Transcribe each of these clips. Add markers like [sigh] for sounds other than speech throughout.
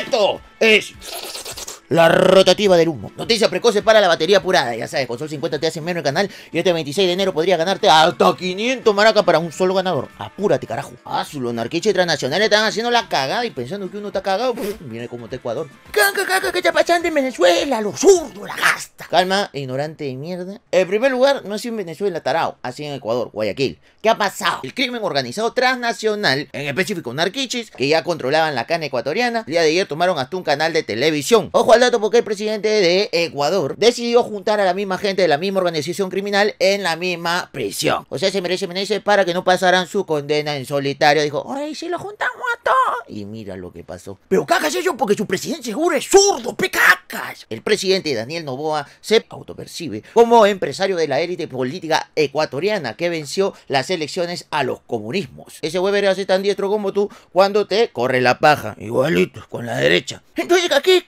esto es la rotativa del humo. Noticias precoces para la batería apurada. Ya sabes, con Sol 50 te hacen menos el canal y este 26 de enero podría ganarte hasta 500 maracas para un solo ganador. Apúrate, carajo. Ah, los narquiches transnacionales están haciendo la cagada y pensando que uno está cagado. pues mira cómo está Ecuador. Caca, caca, está pasando en Venezuela, los zurdos, la gasta. Calma, ignorante de mierda. En primer lugar, no es sido en Venezuela, tarao. así sido en Ecuador, Guayaquil. ¿Qué ha pasado? El crimen organizado transnacional, en específico narquiches, que ya controlaban la carne ecuatoriana, el día de ayer tomaron hasta un canal de televisión. Ojo al dato porque el presidente de Ecuador decidió juntar a la misma gente de la misma organización criminal en la misma prisión. O sea, se merece, merece para que no pasaran su condena en solitario. Dijo, ay, si lo juntamos a todos. Y mira lo que pasó. Pero cagas eso porque su presidente seguro es zurdo, pecacas. El presidente Daniel Novoa se autopercibe como empresario de la élite política ecuatoriana que venció las elecciones a los comunismos. Ese Weber hace tan diestro como tú cuando te corre la paja. Igualitos con la derecha. Entonces, ¿qué,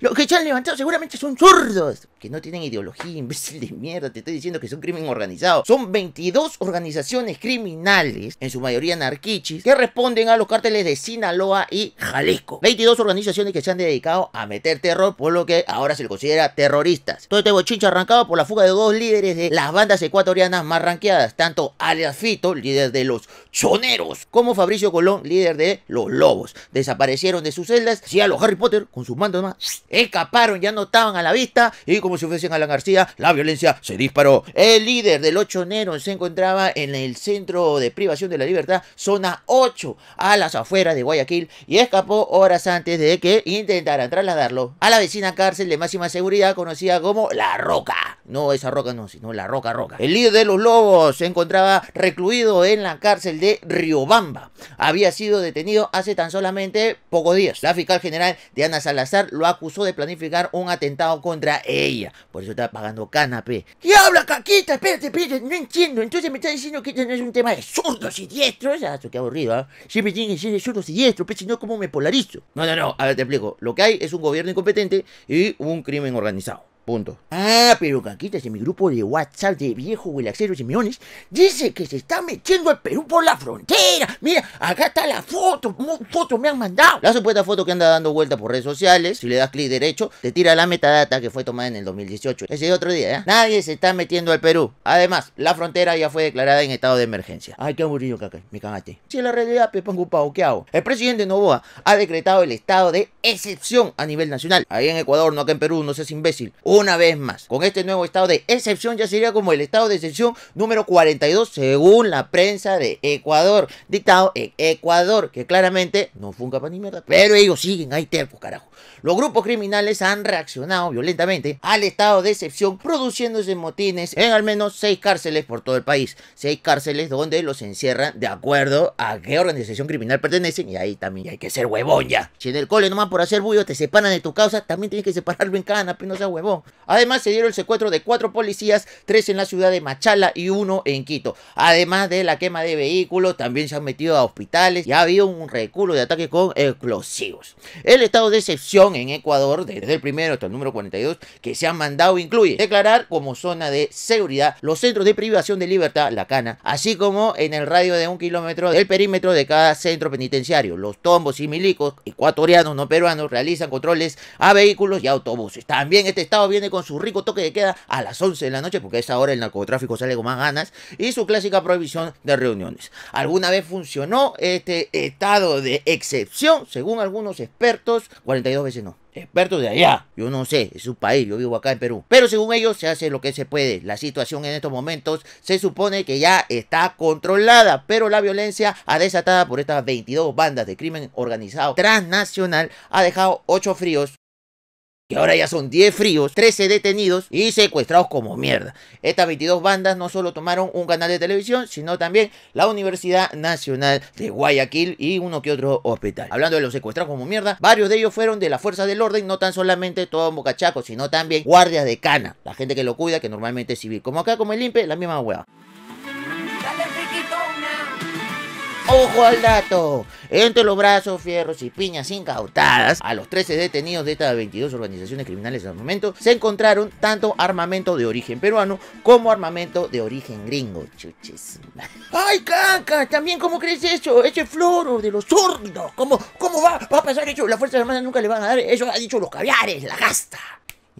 Lo los que se han levantado seguramente son zurdos, que no tienen ideología, [laughs] imbécil de mierda. Te estoy diciendo que es un crimen organizado. Son 22 organizaciones criminales, en su mayoría narquichis que responden a los cárteles de Sinaloa y Jalisco. 22 organizaciones que se han dedicado a meter terror, por lo que ahora se le considera terroristas. Todo este bochinche arrancado por la fuga de dos líderes de las bandas ecuatorianas más ranqueadas, tanto alias Fito, líder de los choneros, como Fabricio Colón, líder de los lobos. Desaparecieron de sus celdas, y a los Harry Potter con sus mandos más escaparon, ya no estaban a la vista y como si fuesen Alan García, la violencia se disparó. El líder del 8 de enero se encontraba en el centro de privación de la libertad, zona 8, a las afueras de Guayaquil y escapó horas antes de que intentaran trasladarlo a la vecina cárcel de máxima seguridad conocida como La Roca. No, esa roca no, sino La Roca Roca. El líder de los lobos se encontraba recluido en la cárcel de Riobamba. Había sido detenido hace tan solamente pocos días. La fiscal general Diana Salazar lo acusó de planificar un atentado contra ella. Por eso está pagando canapé. ¿Qué habla, caquita? Espérate, espérate, no entiendo. Entonces me está diciendo que esto no es un tema de zurdos y diestros. Ah, qué aburrido, ¿eh? ¿ah? Siempre tienen que ser de zurdos y diestros, pero pues, si no, ¿cómo me polarizo? No, no, no. A ver, te explico. Lo que hay es un gobierno incompetente y un crimen organizado. Ah, pero Caquitas en mi grupo de WhatsApp de viejo y Simeones dice que se está metiendo el Perú por la frontera. Mira, acá está la foto, foto me han mandado. La supuesta foto que anda dando vuelta por redes sociales, si le das clic derecho, te tira la metadata que fue tomada en el 2018. Ese es otro día, ¿eh? Nadie se está metiendo al Perú. Además, la frontera ya fue declarada en estado de emergencia. Ay, qué aburrido, caca, me cagaste. Si en la realidad, Pepan pavo, ¿qué hago? El presidente Novoa ha decretado el estado de excepción a nivel nacional. Ahí en Ecuador, no acá en Perú, no seas imbécil una vez más. Con este nuevo estado de excepción ya sería como el estado de excepción número 42 según la prensa de Ecuador, dictado en Ecuador, que claramente no fue un ni mierda, pero ellos siguen ahí tiempo carajo. Los grupos criminales han reaccionado violentamente al estado de excepción, produciéndose motines en al menos seis cárceles por todo el país. Seis cárceles donde los encierran de acuerdo a qué organización criminal pertenecen y ahí también hay que ser huevón ya. Si en el cole nomás por hacer bullo te separan de tu causa, también tienes que separarlo en cana, pero no sea huevón. Además, se dieron el secuestro de cuatro policías, tres en la ciudad de Machala y uno en Quito. Además de la quema de vehículos, también se han metido a hospitales y ha habido un reculo de ataques con explosivos. El estado de excepción en Ecuador, desde el primero hasta el número 42, que se han mandado incluye declarar como zona de seguridad los centros de privación de libertad, la cana, así como en el radio de un kilómetro del perímetro de cada centro penitenciario. Los tombos y milicos, ecuatorianos, no peruanos, realizan controles a vehículos y autobuses. También este estado viene con su rico toque de queda a las 11 de la noche, porque a esa hora el narcotráfico sale con más ganas, y su clásica prohibición de reuniones. ¿Alguna vez funcionó este estado de excepción? Según algunos expertos, 42 veces no expertos de allá. Yo no sé, es un país, yo vivo acá en Perú. Pero según ellos se hace lo que se puede. La situación en estos momentos se supone que ya está controlada, pero la violencia ha desatada por estas 22 bandas de crimen organizado transnacional ha dejado 8 fríos que ahora ya son 10 fríos, 13 detenidos y secuestrados como mierda. Estas 22 bandas no solo tomaron un canal de televisión, sino también la Universidad Nacional de Guayaquil y uno que otro hospital. Hablando de los secuestrados como mierda, varios de ellos fueron de la Fuerza del orden, no tan solamente todo bocachaco sino también guardias de cana, la gente que lo cuida, que normalmente es civil. Como acá, como el limpe, la misma hueá. Ojo al dato. Entre los brazos, fierros y piñas incautadas, a los 13 detenidos de estas 22 organizaciones criminales el momento, se encontraron tanto armamento de origen peruano como armamento de origen gringo. Chuches. ¡Ay, caca! También, ¿cómo crees eso? Ese floro de los sordos. ¿Cómo, cómo va, va a pasar eso? Las Fuerzas Armadas nunca le van a dar. Eso ha dicho los caviares, la gasta.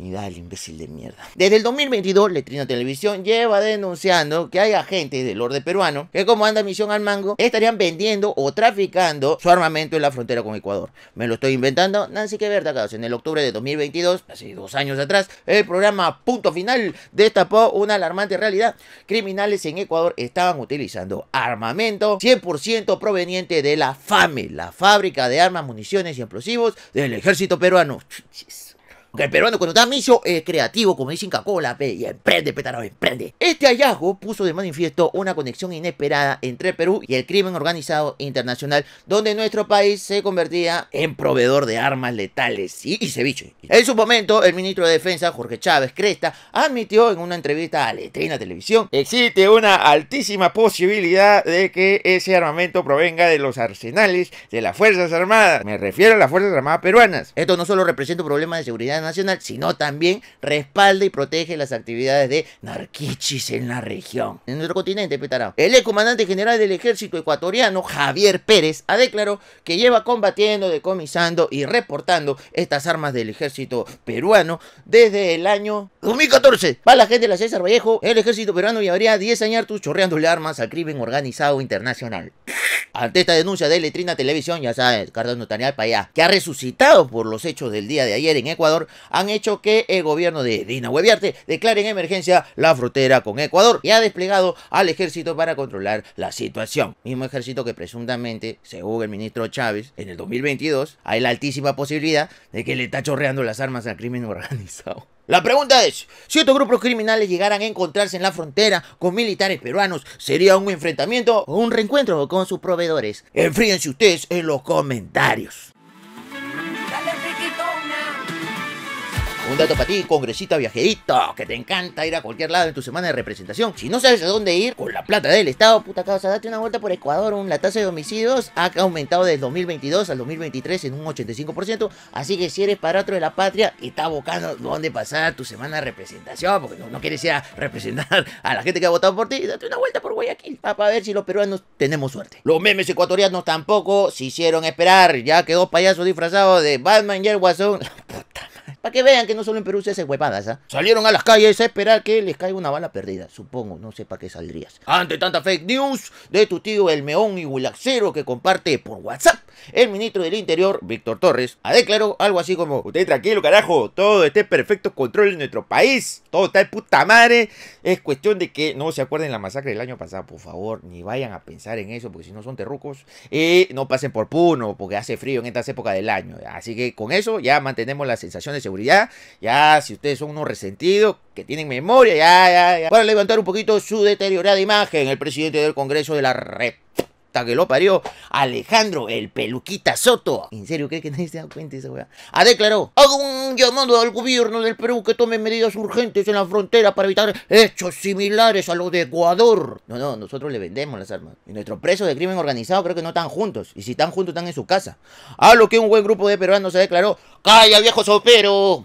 Y dale, imbécil de mierda. Desde el 2022, Letrina Televisión lleva denunciando que hay agentes del orden peruano que, como anda misión al mango, estarían vendiendo o traficando su armamento en la frontera con Ecuador. Me lo estoy inventando, Nancy que verdad, En el octubre de 2022, hace dos años atrás, el programa Punto Final destapó una alarmante realidad. Criminales en Ecuador estaban utilizando armamento 100% proveniente de la FAME, la fábrica de armas, municiones y explosivos del ejército peruano. Porque el peruano cuando está miso es creativo, como dicen Cacola y emprende, Petaro emprende. Este hallazgo puso de manifiesto una conexión inesperada entre Perú y el crimen organizado internacional, donde nuestro país se convertía en proveedor de armas letales y, y ceviche. En su momento, el ministro de Defensa, Jorge Chávez Cresta, admitió en una entrevista a Letrina Televisión, existe una altísima posibilidad de que ese armamento provenga de los arsenales de las Fuerzas Armadas. Me refiero a las Fuerzas Armadas peruanas. Esto no solo representa un problema de seguridad nacional, sino también respalda y protege las actividades de narquichis en la región, en nuestro continente, petarau. El comandante general del ejército ecuatoriano, Javier Pérez, ha declarado que lleva combatiendo, decomisando y reportando estas armas del ejército peruano desde el año 2014. Para la gente de la César Vallejo, el ejército peruano llevaría 10 años chorreándole armas al crimen organizado internacional. Ante esta denuncia de Letrina Televisión, ya sabes, Cardano notarial para allá, que ha resucitado por los hechos del día de ayer en Ecuador, han hecho que el gobierno de Dina Hueviarte declare en emergencia la frontera con Ecuador y ha desplegado al ejército para controlar la situación. Mismo ejército que presuntamente, según el ministro Chávez, en el 2022 hay la altísima posibilidad de que le está chorreando las armas al crimen [laughs] organizado. La pregunta es, si estos grupos criminales llegaran a encontrarse en la frontera con militares peruanos, ¿sería un enfrentamiento o un reencuentro con sus proveedores? Enfríense ustedes en los comentarios. Un dato para ti, congresista viajerito, que te encanta ir a cualquier lado en tu semana de representación. Si no sabes a dónde ir, con la plata del Estado, puta causa, date una vuelta por Ecuador. la tasa de homicidios ha aumentado desde 2022 al 2023 en un 85%. Así que si eres paratro de la patria, está buscando dónde pasar tu semana de representación, porque no, quieres ir a representar a la gente que ha votado por ti. Date una vuelta por Guayaquil, para ver si los peruanos tenemos suerte. Los memes ecuatorianos tampoco se hicieron esperar, ya quedó payaso disfrazado de Batman y el Guasón para que vean que no solo en Perú se hacen huevadas, ¿ah? Salieron a las calles a esperar que les caiga una bala perdida. Supongo, no sé para qué saldrías. Ante tanta fake news de tu tío el meón y Wilaxero que comparte por WhatsApp, el ministro del Interior, Víctor Torres, ha declarado algo así como: Usted tranquilo, carajo, todo esté perfecto control en nuestro país, todo está de puta madre. Es cuestión de que no se acuerden la masacre del año pasado, por favor, ni vayan a pensar en eso, porque si no son terrucos, Y eh, no pasen por Puno, porque hace frío en estas épocas del año. Así que con eso ya mantenemos la sensación de seguridad seguridad. Ya, si ustedes son unos resentidos, que tienen memoria, ya, ya, ya. Para levantar un poquito su deteriorada imagen, el presidente del Congreso de la República hasta que lo parió, Alejandro, el peluquita Soto. ¿En serio cree que nadie se da cuenta de esa weá? Ha ah, declarado, hago un llamado al gobierno del Perú que tome medidas urgentes en la frontera para evitar hechos similares a los de Ecuador. No, no, nosotros le vendemos las armas. Y nuestros presos de crimen organizado creo que no están juntos. Y si están juntos, están en su casa. A lo que un buen grupo de peruanos se declaró, ¡Calla viejo sopero!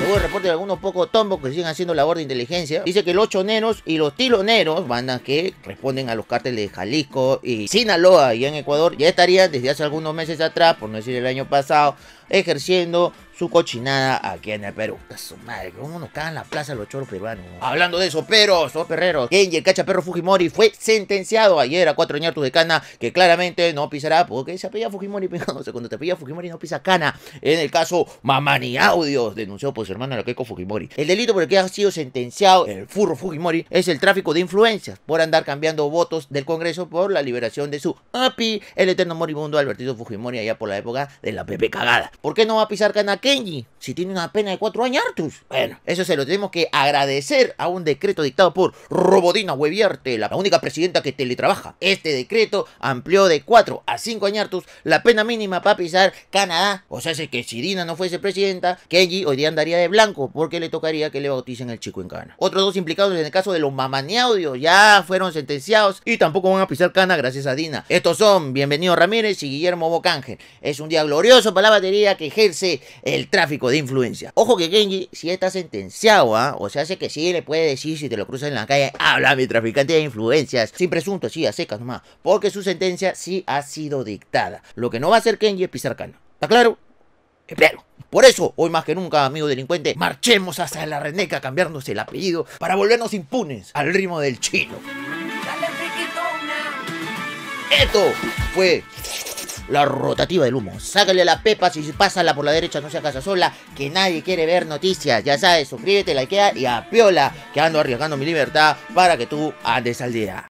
Según el reporte de algunos pocos tombos que siguen haciendo labor de inteligencia. Dice que los choneros y los tiloneros, bandas que responden a los cárteles de Jalisco y Sinaloa y en Ecuador, ya estarían desde hace algunos meses atrás, por no decir el año pasado, ejerciendo su cochinada aquí en el Perú. su madre, cómo nos cagan la plaza los choros peruanos. Hablando de eso, perros, esos perreros, Kenji, el cachaperro Fujimori fue sentenciado ayer a cuatro años de cana, que claramente no pisará, porque se apellía Fujimori, [laughs] no sé, cuando te apellía Fujimori no pisa cana. En el caso Mamani Audios, denunció por su hermano que Keiko Fujimori. El delito por el que ha sido sentenciado el furro Fujimori es el tráfico de influencias por andar cambiando votos del Congreso por la liberación de su API, el eterno moribundo Albertito Fujimori allá por la época de la Pepe Cagada. ¿Por qué no va a pisar cana? ¿Qué Kenji, si tiene una pena de cuatro años, Artus. Bueno, eso se lo tenemos que agradecer a un decreto dictado por Robodina Hueviarte, la única presidenta que teletrabaja. Este decreto amplió de cuatro a 5 años, Artus, la pena mínima para pisar Canadá. O sea, es que si Dina no fuese presidenta, Kenji hoy día andaría de blanco porque le tocaría que le bauticen el chico en Cana. Otros dos implicados en el caso de los mamaniaudios ya fueron sentenciados y tampoco van a pisar Cana gracias a Dina. Estos son Bienvenido Ramírez y Guillermo Bocángel. Es un día glorioso para la batería que ejerce el el tráfico de influencia. Ojo que Kenji si está sentenciado, ¿ah? O sea, hace que sí le puede decir si te lo cruzas en la calle, habla mi traficante de influencias, sin presunto, sí, a secas nomás, porque su sentencia sí ha sido dictada. Lo que no va a hacer Kenji es pisar cana. ¿Está claro? Espero. Por eso, hoy más que nunca, amigo delincuente, marchemos hasta la reneca cambiándose el apellido para volvernos impunes al ritmo del chino. Esto fue la rotativa del humo. Sácale la pepa si pásala por la derecha, no se casa sola, que nadie quiere ver noticias. Ya sabes, suscríbete, likea y apiola, que ando arriesgando mi libertad para que tú andes al día.